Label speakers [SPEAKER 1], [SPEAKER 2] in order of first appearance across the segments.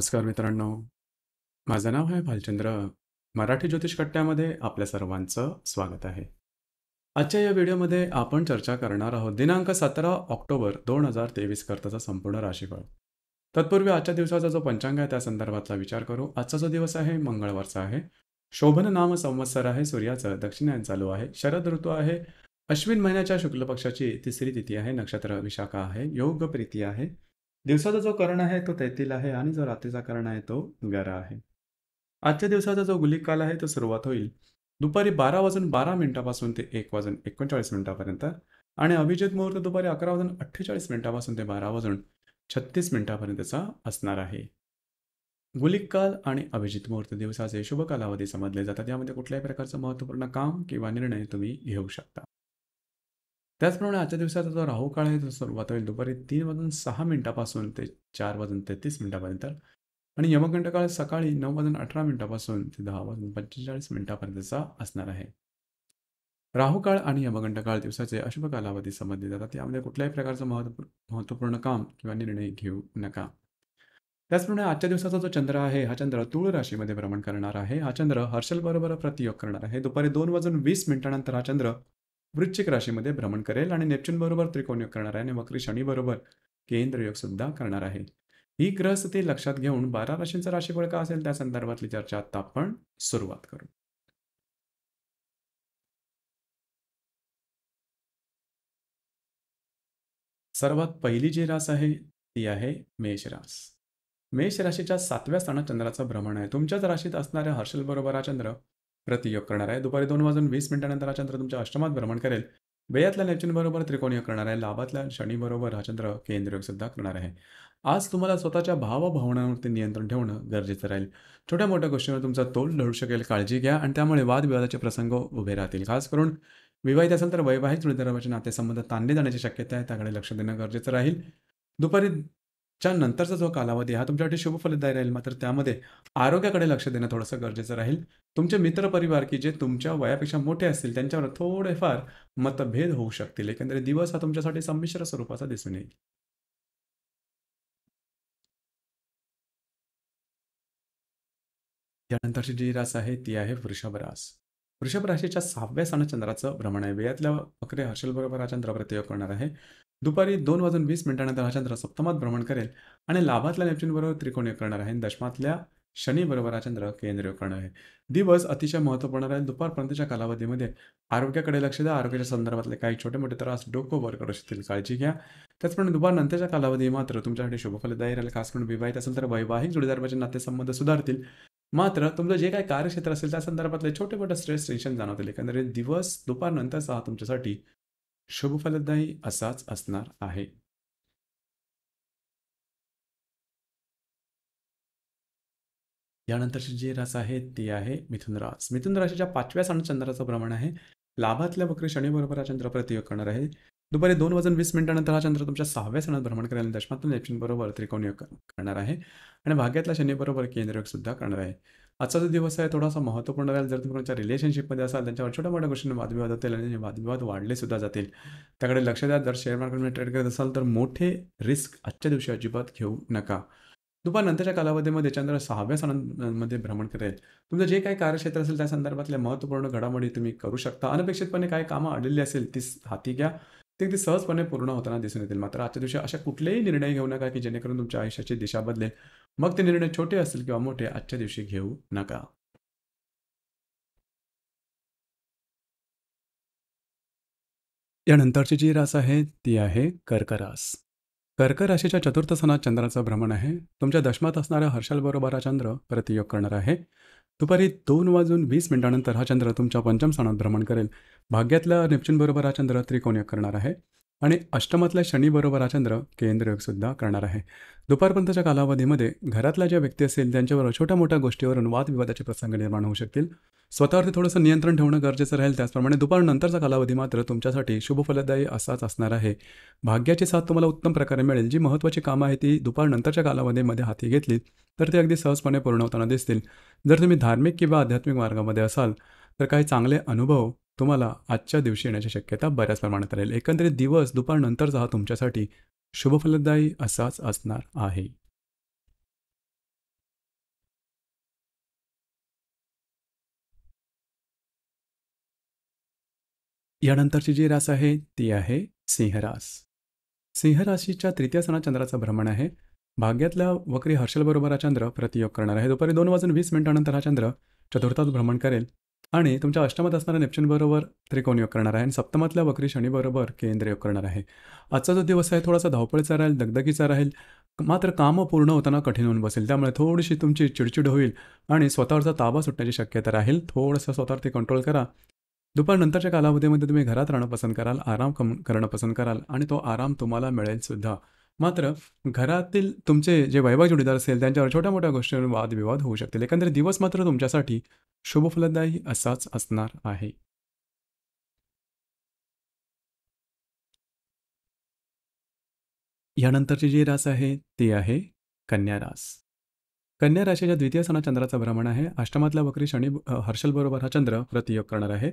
[SPEAKER 1] नमस्कार मित्रांनो माझं नाव आहे भालचंद्र मराठी ज्योतिष कट्ट्यामध्ये आपल्या सर्वांचं स्वागत आहे आजच्या या व्हिडिओमध्ये आपण चर्चा करणार आहोत दिनांक सतरा ऑक्टोबर दोन हजार तेवीस करताचा संपूर्ण राशीफळ तत्पूर्वी आजच्या दिवसाचा जो पंचांग आहे त्या संदर्भातला विचार करू आजचा जो दिवस आहे मंगळवारचा आहे शोभन नाम संवत्सर आहे सूर्याचं दक्षिणायन चालू आहे शरद ऋतू आहे अश्विन महिन्याच्या शुक्ल पक्षाची तिसरी तिथी आहे नक्षत्र विशाखा आहे योग प्रीती आहे दिवसाचा जो कर्ण आहे तो तेथील आहे आणि जो रात्रीचा कर्ण आहे तो गरा आहे आजच्या दिवसाचा जो गुलिक काल आहे तो सुरुवात होईल दुपारी बारा वाजून बारा मिनिटापासून ते एक वाजून एकोणचाळीस मिनिटापर्यंत आणि अभिजित मुहूर्त दुपारी अकरा वाजून अठ्ठेचाळीस मिनिटापासून ते बारा वाजून छत्तीस मिनिटापर्यंतचा असणार आहे गुलिक काल आणि अभिजित मुहूर्त दिवसाचे शुभ कालावधी समजले जातात यामध्ये कुठल्याही प्रकारचं महत्त्वपूर्ण काम किंवा निर्णय तुम्ही घेऊ शकता त्याचप्रमाणे आजच्या दिवसाचा जो राहू काळ आहे तो सुरुवात होईल दुपारी तीन वाजून सहा मिनिटापासून ते चार वाजून तेहतीस मिनिटापर्यंत आणि यमकंठ काळ सकाळी नऊ वाजून अठरा मिनिटापासून ते दहा वाजून पंचेचाळीस मिनिटापर्यंतचा असणार आहे राहू काळ आणि यमकंठ काळ दिवसाचे अशुभ कालावधी संबंधित जातात यामध्ये कुठल्याही प्रकारचं महत्व महत्वपूर्ण काम किंवा निर्णय घेऊ नका त्याचप्रमाणे आजच्या दिवसाचा जो चंद्र आहे हा चंद्र तुळ राशीमध्ये भ्रमण करणार आहे हा चंद्र हर्षलबरोबर प्रतियोग करणार आहे दुपारी दोन वाजून वीस मिनिटानंतर हा चंद्र वृश्चिक राशीमध्ये भ्रमण करेल आणि बरोबर त्रिकोण योग करणार आहे आणि वक्री केंद्र योग सुद्धा करणार आहे ही ग्रहस्थिती लक्षात घेऊन बारा राशींचा राशीफळ का असेल त्या संदर्भातली चर्चा आता आपण सुरुवात करू सर्वात पहिली जी रास आहे ती आहे मेष रास मेष राशीच्या सातव्या स्थानात चंद्राचं भ्रमण आहे तुमच्याच राशीत असणाऱ्या हर्षल हा चंद्र प्रतियोग करणार आहे दुपारी दोन वाजून वीस मिनिटानंतर हा चंद्र तुमच्या अष्टमात भ्रमण करेल बेयातल्या बरोबर त्रिकोणीय करणार आहे लाभातल्या शनीबरोबर हा चंद्र केंद्रयोग सुद्धा करणार आहे आज तुम्हाला स्वतःच्या भावभावनावरती नियंत्रण ठेवणं गरजेचं राहील छोट्या मोठ्या गोष्टींवर तुमचा तोल लढू शकेल काळजी घ्या आणि त्यामुळे वादविवादाचे प्रसंग उभे राहतील खास करून विवाहित असेल तर वैवाहिक जुळदारावाचे नातेसंबंध ताणले जाण्याची शक्यता आहे त्याकडे लक्ष देणं गरजेचं राहील दुपारी च्या नंतरचा जो कालावधी हा तुमच्यासाठी शुभ फलदायी राहील मात्र त्यामध्ये आरोग्याकडे लक्ष देणं थोडंसं गरजेचं राहील तुमचे मित्रपरिवार की जे तुमच्या वयापेक्षा मोठे असतील त्यांच्यावर थोडेफार मतभेद होऊ शकतील एकंदरीत दिवस हा तुमच्यासाठी संमिश्र स्वरूपाचा दिसून येईल त्यानंतरची जी रास आहे ती आहे वृषभ रास वृषभ राशीच्या सहाव्या स्थान चंद्राचं भ्रमण आहे वेळातल्या अकरे हर्षल बरोबर हा चंद्र प्रतियोग करणार आहे दुपारी दोन वाजून वीस मिनिटानंतर हा चंद्र सप्तमात भ्रमण करेल आणि लाभातल्या नेप्च्यूनबरोबर त्रिकोणीय करणार आहे दशमातल्या शनी बरोबर हा चंद्र केंद्रीय करणार आहे दिवस अतिशय महत्त्वपूर्ण राहील दुपारपर्यंतच्या कालावधीमध्ये आरोग्याकडे लक्ष द्या आरोग्याच्या संदर्भातले काही छोटे मोठे त्रास डोकं वर करू शकतील काळजी घ्या त्याचप्रमाणे दुपारनंतरच्या कालावधी मात्र तुमच्यासाठी शुभफलदायी राहील खास करून विवाहित असेल तर वैवाहिक जोडीदारबाचे नातेसंबंध सुधारतील मात्र तुमचं जे काही कार्यक्षेत्र असेल त्या संदर्भातले छोटे मोठे स्ट्रेस टेन्शन जाणवते एकंदरीत दिवस दुपारनंतरचा हा तुमच्यासाठी शुभफलदायी असाच असणार आहे यानंतरचे जे रास आहेत ते आहे मिथुन रास मिथुन राशीच्या पाचव्या सण चंद्राचं प्रमाण आहे लाभातल्या वक्र शनीबरोबर हा चंद्र प्रतियोग करणार आहे दुपारी दोन वाजून वीस मिनिटानंतर हा चंद्र तुमच्या सहाव्या सणात भ्रमण करायला दशमातून बरोबर त्रिकोण योग करणार आहे आणि भाग्यातला शनीबरोबर केंद्रयोग सुद्धा करणार आहे आजचा जो दिवस आहे थोडासा महत्त्वपूर्ण राहील जर तुम्ही तुमच्या रिलेशनशिपमध्ये असाल त्यांच्यावर छोट्या मोठ्या गोष्टींना वादविवाद होतील आणि वादविवाद वाढले सुद्धा जातील त्याकडे लक्ष द्या जर शेअर मार्केटमध्ये ट्रेड करत असाल तर मोठे रिस्क आजच्या दिवशी अजिबात घेऊ नका दुपार नंतरच्या कालावधीमध्ये चंद्र सहाव्या सणांमध्ये भ्रमण करेल तुमचं जे काही कार्यक्षेत्र असेल त्या संदर्भातल्या महत्त्वपूर्ण घडामोडी तुम्ही करू शकता अनपेक्षितपणे काही कामं अडलेली असेल ती हाती घ्या ते अगदी सहजपणे पूर्ण होताना दिसून येतील मात्र आजच्या दिवशी अशा कुठलेही निर्णय घेऊ नका की जेणेकरून तुमच्या आयुष्याची दिशा बदलेल मग ते निर्णय छोटे असतील किंवा मोठे आजच्या दिवशी घेऊ नका यानंतरची जी रास आहे ती आहे कर्करास कर्क राशीच्या चतुर्थ सणात चंद्राचं भ्रमण आहे तुमच्या दशमात असणाऱ्या हर्षालबरोबर हा चंद्र प्रतियोग करणार आहे दुपारी दोन वाजून वीस मिनिटानंतर हा चंद्र तुमच्या पंचम सणात भ्रमण करेल भाग्यातल्या बरोबर हा चंद्र योग करणार आहे आणि अष्टमातल्या शनीबरोबर हा चंद्र केंद्रयोगसुद्धा करणार आहे दुपारपर्यंतच्या कालावधीमध्ये घरातल्या ज्या व्यक्ती असतील त्यांच्यावर छोट्या मोठ्या गोष्टीवरून वादविवादाचे प्रसंग निर्माण होऊ शकतील स्वतःवरती थोडंसं नियंत्रण ठेवणं गरजेचं राहील त्याचप्रमाणे दुपारनंतरचा कालावधी मात्र तुमच्यासाठी शुभफलदायी असाच असणार आहे भाग्याची साथ तुम्हाला उत्तम प्रकारे मिळेल जी महत्त्वाची कामं आहे ती दुपारनंतरच्या कालावधीमध्ये हाती घेतली तर ते अगदी सहजपणे पूर्ण होताना दिसतील जर तुम्ही धार्मिक किंवा आध्यात्मिक मार्गामध्ये असाल तर काही चांगले अनुभव तुम्हाला आजच्या दिवशी येण्याची शक्यता बऱ्याच प्रमाणात राहील एकंदरीत दिवस दुपारनंतरचा हा तुमच्यासाठी शुभफलदायी असाच असणार आहे यानंतरची जी रास आहे ती आहे सिंहरास सिंहराशीच्या तृतीय सणा चंद्राचा भ्रमण आहे भाग्यातल्या वक्री हर्षलबरोबर हा चंद्र प्रतियोग करणार आहे दुपारी दोन वाजून वीस मिनिटानंतर हा चंद्र चतुर्थात भ्रमण करेल आणि तुमच्या अष्टमात असणाऱ्या नेप्च्यूनबरोबर त्रिकोण योग करणार आहे आणि सप्तमातल्या वक्री शनीबरोबर केंद्र योग करणार आहे आजचा जो दिवस आहे थोडासा धावपळीचा राहील दगदगीचा राहील मात्र कामं पूर्ण होताना कठीण होऊन बसेल त्यामुळे थोडीशी तुमची चिडचिड होईल आणि स्वतःवरचा ताबा सुटण्याची शक्यता राहील थोडंसं स्वतःवरती कंट्रोल करा दुपारनंतरच्या कालावधीमध्ये तुम्ही घरात राहणं पसंत कराल आराम कम करणं पसंत कराल आणि तो आराम तुम्हाला मिळेल सुद्धा मात्र घरातील तुमचे जे वैभव जोडीदार असेल त्यांच्यावर छोट्या मोठ्या गोष्टींवर वादविवाद होऊ शकतील एकंदरीत दिवस मात्र तुमच्यासाठी शुभफलदायी असाच असणार आहे यानंतरची जी रास आहे ती आहे कन्या रास कन्या राशीच्या द्वितीय स्थानात चंद्राचा भ्रमण आहे अष्टमातला वक्री शनी हर्षलबरोबर हा चंद्र प्रतियोग करणार आहे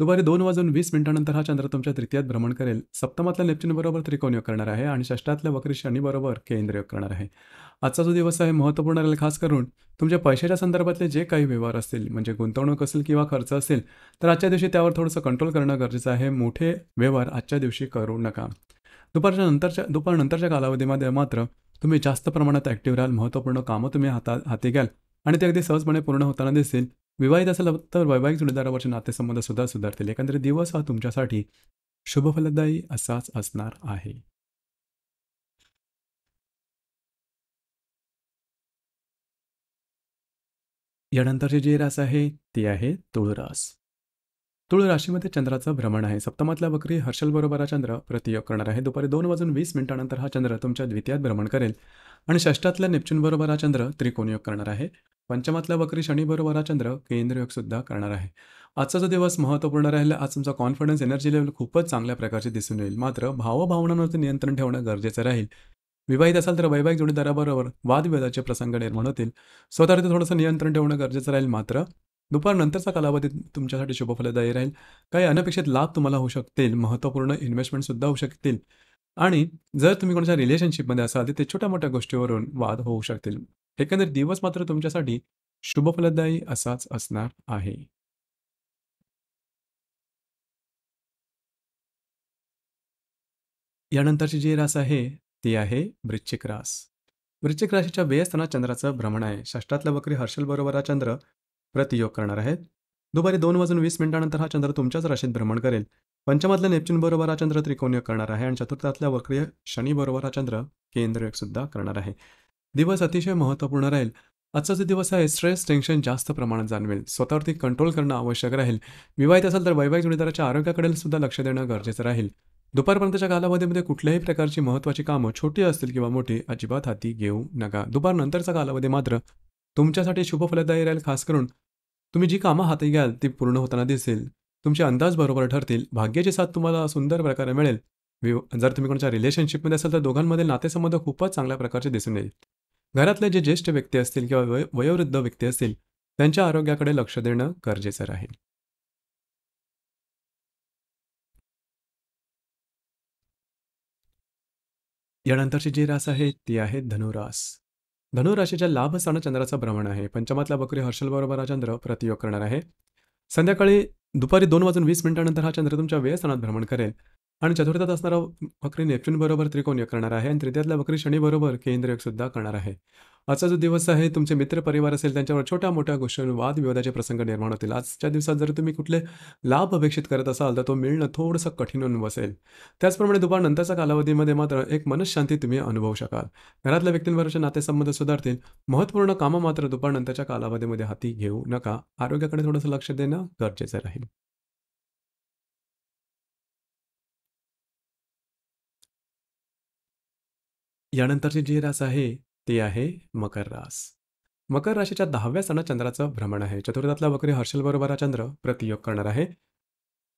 [SPEAKER 1] दुपारी दोन वाजून वीस मिनिटांनंतर हा चंद्र तुमच्या तृतीयात भ्रमण करेल सप्तमातल्या नेप्च्यूनबरोबर त्रिकोण योग करणार आहे आणि षष्टातल्या वक्री शनीबरोबर योग करणार आहे आजचा जो दिवस आहे महत्त्वपूर्ण राहील खास करून तुमच्या पैशाच्या संदर्भातले जे काही व्यवहार असतील म्हणजे गुंतवणूक असेल किंवा खर्च असेल तर आजच्या दिवशी त्यावर थोडंसं कंट्रोल करणं गरजेचं आहे मोठे व्यवहार आजच्या दिवशी करू नका दुपारच्या नंतरच्या दुपारनंतरच्या कालावधीमध्ये मात्र तुम्ही जास्त प्रमाणात ॲक्टिव्ह राहाल महत्त्वपूर्ण कामं तुम्ही हाता हाती घ्याल आणि ते अगदी सहजपणे पूर्ण होताना दिसेल विवाहित असेल तर वैवाहिक जोडीदारावरचे नातेसंबंध सुद्धा सुधारतील एकंदरीत दिवस हा तुमच्यासाठी शुभफलदायी असाच असणार आहे यानंतरचे जे रास आहे ती आहे तुळरास तुळ राशीमध्ये चंद्राचं भ्रमण आहे सप्तमातल्या बकरी हर्षल बरोबर चंद्र प्रतियोग करणार आहे दुपारी दोन वाजून वीस मिनिटानंतर हा चंद्र तुमच्या द्वितीयात भ्रमण करेल आणि षष्टातल्या नेपच्यून बरोबर हा चंद्र त्रिकोणयोग करणार आहे पंचमातल्या वक्री शनी बरोबर हा चंद्र केंद्रयोग सुद्धा करणार आहे आजचा जो दिवस महत्त्वपूर्ण राहिला आज तुमचा कॉन्फिडन्स एनर्जी लेवल खूपच चांगल्या प्रकारचे दिसून येईल मात्र भावभावनांवरती नियंत्रण ठेवणं गरजेचं राहील विवाहित असाल तर वैवाहिक जोडीदाराबरोबर वादविवादाचे प्रसंग निर्माण होतील स्वतः थोडंसं नियंत्रण ठेवणं गरजेचं राहील मात्र दुपारनंतरचा कालावधीत तुमच्यासाठी शुभफलदायी राहील काही अनपेक्षित लाभ तुम्हाला होऊ शकतील महत्त्वपूर्ण सुद्धा होऊ शकतील आणि जर तुम्ही कोणाच्या रिलेशनशिपमध्ये असाल तर ते छोट्या मोठ्या गोष्टीवरून वाद होऊ शकतील एकंदरीत दिवस मात्र तुमच्यासाठी शुभफलदायी असाच असणार आहे यानंतरची जी रास आहे ती आहे वृश्चिक रास वृश्चिक राशीच्या व्ययस्थानात चंद्राचं भ्रमण आहे षष्टातलं वक्री हर्षल बरोबर चंद्र प्रतियोग करणार आहेत दुपारी दोन वाजून वीस मिनिटानंतर हा चंद्र तुमच्याच राशीत भ्रमण करेल पंचमातल्या नेपच्यून बरोबर हा चंद्र त्रिकोणयोग करणार आहे आणि चतुर्थातल्या वक्रीय शनी बरोबर हा चंद्र केंद्रयोग सुद्धा करणार आहे दिवस अतिशय महत्त्वपूर्ण राहील आजचा जो दिवस आहे स्ट्रेस टेन्शन जास्त प्रमाणात जाणवेल स्वतःवरती कंट्रोल करणं आवश्यक राहील विवाहित असेल तर वैवाहिक जोडीदाराच्या आरोग्याकडे सुद्धा लक्ष देणं गरजेचं राहील दुपारपर्यंतच्या कालावधीमध्ये कुठल्याही प्रकारची महत्त्वाची कामं छोटी असतील किंवा मोठी अजिबात हाती घेऊ नका दुपारनंतरचा कालावधी मात्र तुमच्यासाठी शुभफलदायी राहील खास करून तुम्ही जी कामं हाती घ्याल ती पूर्ण होताना दिसेल तुमचे अंदाज बरोबर ठरतील भाग्याची साथ तुम्हाला सुंदर प्रकारे मिळेल वि जर तुम्ही कोणाच्या रिलेशनशिपमध्ये असाल तर दोघांमध्ये नातेसंबंध खूपच चांगल्या प्रकारचे दिसून येईल घरातले जे ज्येष्ठ व्यक्ती असतील किंवा वय वयोवृद्ध व्यक्ती असतील त्यांच्या आरोग्याकडे लक्ष देणं गरजेचं राहील यानंतरची जी रास आहे ती आहे धनुरास धनुराशीच्या लाभ स्थान चंद्राचं भ्रमण आहे पंचमातला बकरी हर्षल बरोबर हा चंद्र प्रतियोग करणार आहे संध्याकाळी दुपारी दोन वाजून वीस मिनिटानंतर हा चंद्र तुमच्या व्ययस्थानात भ्रमण करेल आणि चतुर्थात असणारा बकरी नेपच्यून बरोबर त्रिकोण योग करणार आहे आणि तृतीयातला बकरी शनी बरोबर केंद्र सुद्धा करणार आहे आजचा जो दिवस आहे तुमचे मित्र परिवार असेल त्यांच्यावर छोट्या मोठ्या गोष्टींवर वादविवादाचे प्रसंग निर्माण होतील आजच्या दिवसात जर तुम्ही कुठले लाभ अपेक्षित करत असाल तर तो मिळणं थोडंसं कठीण बसेल त्याचप्रमाणे दुपारनंतरच्या कालावधीमध्ये मात्र एक मनशांती तुम्ही अनुभवू शकाल घरातल्या व्यक्तींवरचे नातेसंबंध सुधारतील महत्त्वपूर्ण कामं मात्र दुपारनंतरच्या कालावधीमध्ये हाती घेऊ नका आरोग्याकडे थोडंसं लक्ष देणं गरजेचं राहील यानंतरची जी रास आहे ती आहे मकर रास मकर राशीच्या दहाव्या सणात चंद्राचं भ्रमण आहे चतुर्थातला वक्री हर्षल बरोबर हा चंद्र प्रतियोग करणार आहे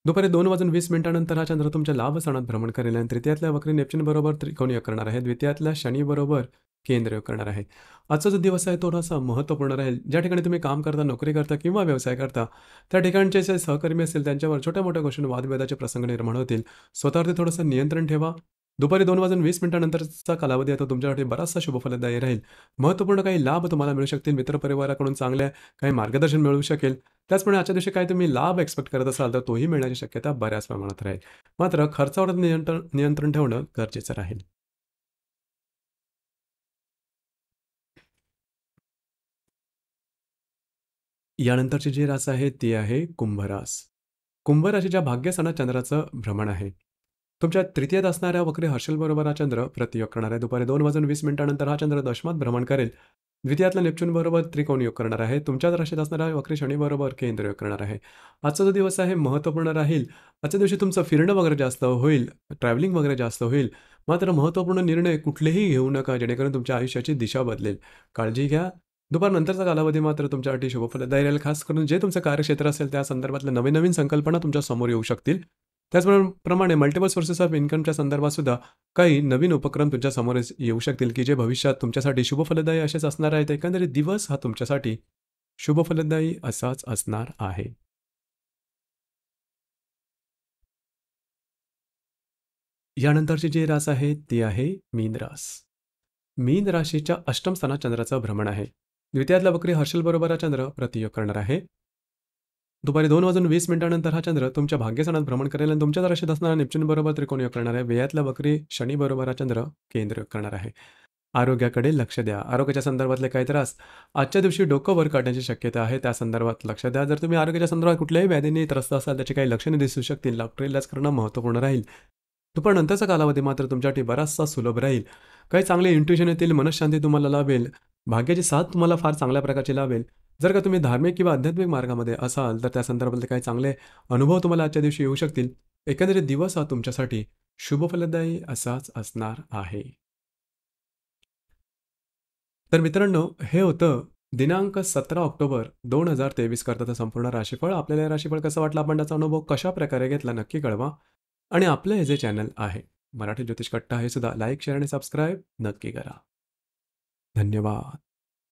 [SPEAKER 1] दुपारी दोन वाजून वीस मिनिटानंतर हा चंद्र तुमच्या लाभ सणात भ्रमण करेल आणि तृतीयातल्या वक्री नेपच्यून बरोबर त्रिकोणयोग करणार आहे द्वितीयातल्या शनीबरोबर योग करणार आहे आजचा जो दिवस आहे थोडासा महत्त्वपूर्ण राहील ज्या ठिकाणी तुम्ही काम करता नोकरी करता किंवा व्यवसाय करता त्या ठिकाणचे जे सहकर्मी असतील त्यांच्यावर छोट्या मोठ्या गोष्टी वादविवादाचे प्रसंग निर्माण होतील स्वतःवरती थोडंसं नियंत्रण ठेवा दुपारी दोन वाजून वीस मिनिटानंतरचा कालावधी आता तुमच्यासाठी बराचसा शुभफलदायी राहील महत्त्वपूर्ण काही लाभ तुम्हाला मिळू शकतील मित्रपरिवाराकडून चांगल्या काही मार्गदर्शन मिळू शकेल त्याचप्रमाणे आजच्या दिवशी काय तुम्ही लाभ एक्सपेक्ट करत असाल तर तोही मिळण्याची शक्यता बऱ्याच प्रमाणात राहील मात्र खर्चावर नियंत्रण नियंत्रण ठेवणं गरजेचं राहील यानंतरची जी रास आहे ती आहे कुंभरास कुंभराशीच्या भाग्यस्थानात चंद्राचं भ्रमण आहे तुमच्या तृतीयत असणाऱ्या वक्री हर्षलबरोबर हा चंद्र प्रतियोग करणार आहे दुपारी दोन वाजून वीस मिनिटानंतर हा चंद्र दशमात भ्रमण करेल द्वितीयातला बरोबर त्रिकोण योग करणार आहे तुमच्या राशीत असणारा वक्री शनीबरोबर केंद्र योग करणार आहे आजचा जो दिवस आहे महत्त्वपूर्ण राहील आजच्या दिवशी तुमचं फिरणं वगैरे जास्त होईल ट्रॅव्हलिंग वगैरे जास्त होईल मात्र महत्त्वपूर्ण निर्णय कुठलेही घेऊ नका जेणेकरून तुमच्या आयुष्याची दिशा बदलेल काळजी घ्या दुपारनंतरचा कालावधी मात्र तुमच्यासाठी शुभफलदायी राहील खास करून जे तुमचं कार्यक्षेत्र असेल त्या संदर्भातल्या नवीन नवीन संकल्पना तुमच्या समोर येऊ शकतील त्याचप्रमाणे मल्टिपल सोर्सेस ऑफ इन्कमच्या संदर्भात सुद्धा काही नवीन उपक्रम समोर येऊ शकतील की जे भविष्यात तुमच्यासाठी शुभफलदायी असेच असणार आहेत एकंदरीत दिवस हा तुमच्यासाठी शुभ फलदायी असाच असणार आहे यानंतरची जी रास आहे ती आहे मीन रास मीन राशीच्या अष्टम स्थानात चंद्राचं भ्रमण आहे द्वितीयातला बकरी हर्षल बरोबर चंद्र प्रतियोग करणार आहे दुपारी दोन वाजून वीस मिनिटानंतर हा चंद्र तुमच्या भाग्यस्थानात भ्रमण करेल आणि तुमच्या राशीत असणारा निपचून बरोबर त्रिकोण योग करणार आहे वेयातल्या बकरी शनी बरोबर हा चंद्र केंद्र योग करणार आहे आरोग्याकडे लक्ष द्या आरोग्याच्या संदर्भातले काही त्रास आजच्या दिवशी डोकं वर काढण्याची शक्यता आहे त्या संदर्भात लक्ष द्या जर तुम्ही आरोग्याच्या संदर्भात कुठल्याही व्याधीने त्रस्त असाल त्याची काही लक्षणे दिसू शकतील डॉक्टर इलाज करणं महत्त्वपूर्ण राहील नंतरचा कालावधी मात्र तुमच्यासाठी बराचसा सुलभ राहील काही चांगले इंट्युशन येतील मनशांती तुम्हाला लाभेल भाग्याची साथ तुम्हाला फार चांगल्या प्रकारची लाभेल जर का तुम्ही धार्मिक किंवा आध्यात्मिक मार्गामध्ये असाल तर त्या संदर्भातले काही चांगले अनुभव तुम्हाला आजच्या दिवशी येऊ शकतील एकंदरीत दिवस हा तुमच्यासाठी शुभफलदायी असाच असणार आहे तर मित्रांनो हे होतं दिनांक सतरा ऑक्टोबर दोन हजार तेवीस करताचं संपूर्ण राशीफळ आपल्याला राशीफळ कसं वाटलं आपण त्याचा अनुभव कशा प्रकारे घेतला नक्की कळवा आणि आपलं हे जे चॅनल आहे मराठी ज्योतिष कट्टा हे सुद्धा लाईक शेअर आणि सबस्क्राईब नक्की करा धन्यवाद